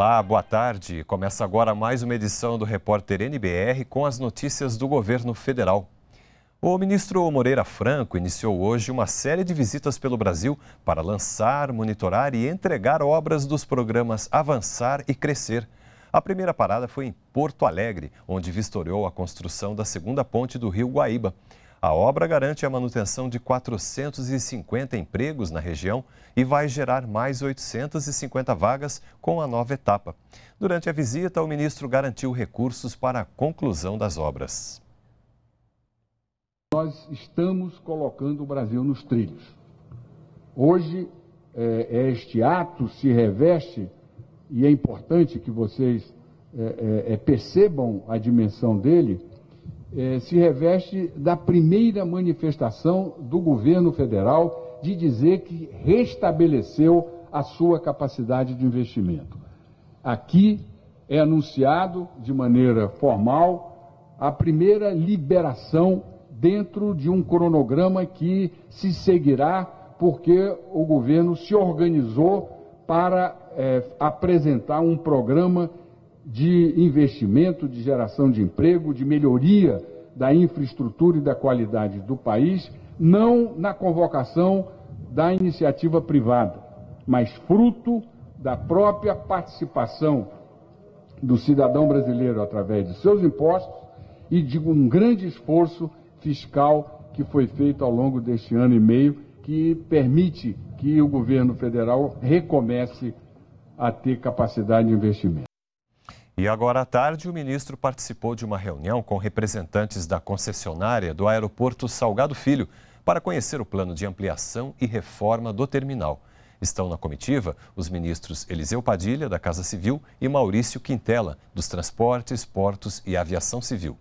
Olá, boa tarde. Começa agora mais uma edição do Repórter NBR com as notícias do governo federal. O ministro Moreira Franco iniciou hoje uma série de visitas pelo Brasil para lançar, monitorar e entregar obras dos programas Avançar e Crescer. A primeira parada foi em Porto Alegre, onde vistoriou a construção da segunda ponte do Rio Guaíba. A obra garante a manutenção de 450 empregos na região e vai gerar mais 850 vagas com a nova etapa. Durante a visita, o ministro garantiu recursos para a conclusão das obras. Nós estamos colocando o Brasil nos trilhos. Hoje, é, é este ato se reveste, e é importante que vocês é, é, é percebam a dimensão dele eh, se reveste da primeira manifestação do governo federal de dizer que restabeleceu a sua capacidade de investimento. Aqui é anunciado de maneira formal a primeira liberação dentro de um cronograma que se seguirá porque o governo se organizou para eh, apresentar um programa de investimento, de geração de emprego, de melhoria da infraestrutura e da qualidade do país, não na convocação da iniciativa privada, mas fruto da própria participação do cidadão brasileiro através de seus impostos e de um grande esforço fiscal que foi feito ao longo deste ano e meio, que permite que o governo federal recomece a ter capacidade de investimento. E agora à tarde, o ministro participou de uma reunião com representantes da concessionária do aeroporto Salgado Filho para conhecer o plano de ampliação e reforma do terminal. Estão na comitiva os ministros Eliseu Padilha, da Casa Civil, e Maurício Quintela, dos Transportes, Portos e Aviação Civil.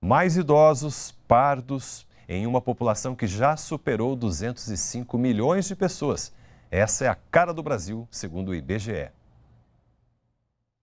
Mais idosos, pardos, em uma população que já superou 205 milhões de pessoas. Essa é a cara do Brasil, segundo o IBGE.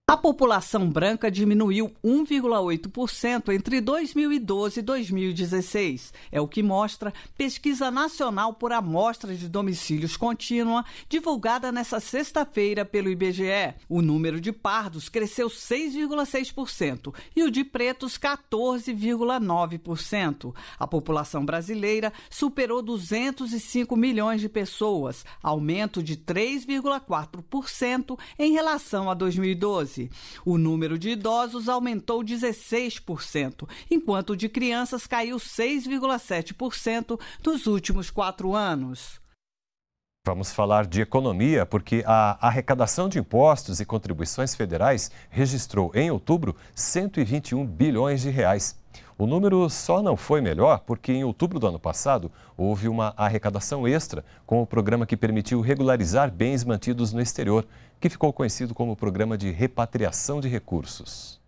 A população branca diminuiu 1,8% entre 2012 e 2016. É o que mostra pesquisa nacional por amostra de domicílios contínua, divulgada nesta sexta-feira pelo IBGE. O número de pardos cresceu 6,6% e o de pretos 14,9%. A população brasileira superou 205 milhões de pessoas, aumento de 3,4% em relação a 2012. O número de idosos aumentou 16%, enquanto o de crianças caiu 6,7% nos últimos quatro anos. Vamos falar de economia, porque a arrecadação de impostos e contribuições federais registrou em outubro 121 bilhões de reais, o número só não foi melhor porque em outubro do ano passado houve uma arrecadação extra com o programa que permitiu regularizar bens mantidos no exterior, que ficou conhecido como Programa de Repatriação de Recursos.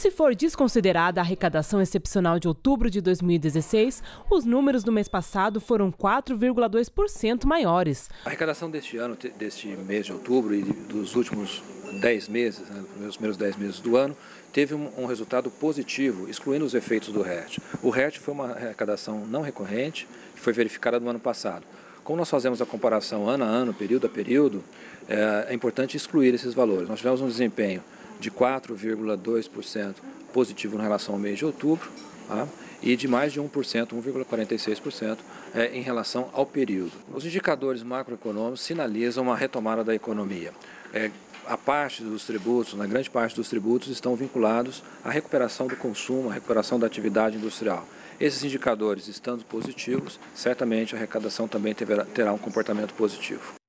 Se for desconsiderada a arrecadação excepcional de outubro de 2016, os números do mês passado foram 4,2% maiores. A arrecadação deste ano, deste mês de outubro e dos últimos 10 meses, né, nos primeiros 10 meses do ano, teve um, um, resultado positivo, excluindo os efeitos do RET. O RET foi uma arrecadação não recorrente, que foi verificada no ano passado. Como nós fazemos a comparação ano a ano, período a período, é, é importante excluir esses valores. Nós tivemos um desempenho de 4,2% positivo em relação ao mês de outubro tá? e de mais de 1%, 1,46% é, em relação ao período. Os indicadores macroeconômicos sinalizam uma retomada da economia. É, a parte dos tributos, na grande parte dos tributos, estão vinculados à recuperação do consumo, à recuperação da atividade industrial. Esses indicadores estando positivos, certamente a arrecadação também terá um comportamento positivo.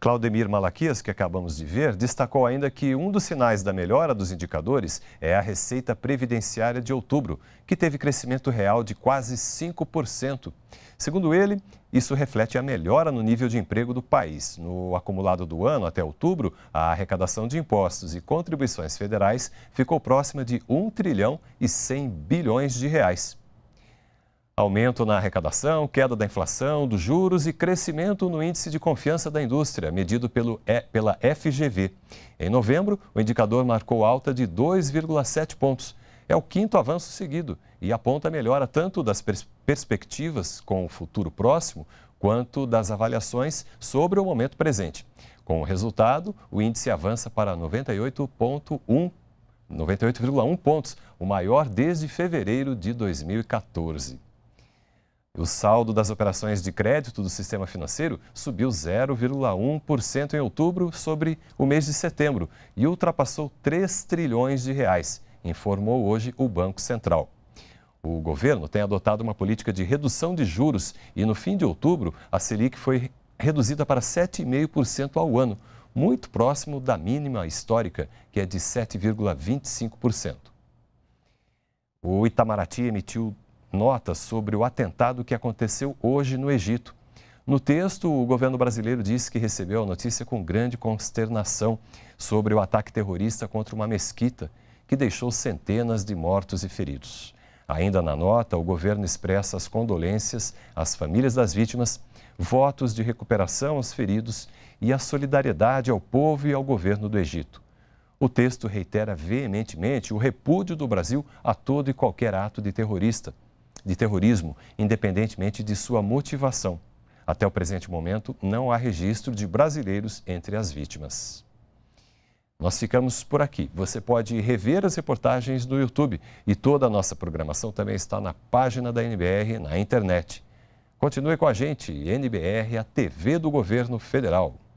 Claudemir Malaquias, que acabamos de ver, destacou ainda que um dos sinais da melhora dos indicadores é a receita previdenciária de outubro, que teve crescimento real de quase 5%. Segundo ele, isso reflete a melhora no nível de emprego do país. No acumulado do ano até outubro, a arrecadação de impostos e contribuições federais ficou próxima de 1 trilhão e 100 bilhões de reais. Aumento na arrecadação, queda da inflação, dos juros e crescimento no índice de confiança da indústria, medido pelo, e, pela FGV. Em novembro, o indicador marcou alta de 2,7 pontos. É o quinto avanço seguido e aponta a melhora tanto das pers perspectivas com o futuro próximo, quanto das avaliações sobre o momento presente. Com o resultado, o índice avança para 98,1 98,1 pontos, o maior desde fevereiro de 2014. O saldo das operações de crédito do sistema financeiro subiu 0,1% em outubro sobre o mês de setembro e ultrapassou 3 trilhões de reais, informou hoje o Banco Central. O governo tem adotado uma política de redução de juros e no fim de outubro a Selic foi reduzida para 7,5% ao ano, muito próximo da mínima histórica, que é de 7,25%. O Itamaraty emitiu nota sobre o atentado que aconteceu hoje no Egito. No texto, o governo brasileiro disse que recebeu a notícia com grande consternação sobre o ataque terrorista contra uma mesquita que deixou centenas de mortos e feridos. Ainda na nota, o governo expressa as condolências às famílias das vítimas, votos de recuperação aos feridos e a solidariedade ao povo e ao governo do Egito. O texto reitera veementemente o repúdio do Brasil a todo e qualquer ato de terrorista de terrorismo, independentemente de sua motivação. Até o presente momento, não há registro de brasileiros entre as vítimas. Nós ficamos por aqui. Você pode rever as reportagens no YouTube e toda a nossa programação também está na página da NBR na internet. Continue com a gente, NBR, a TV do Governo Federal.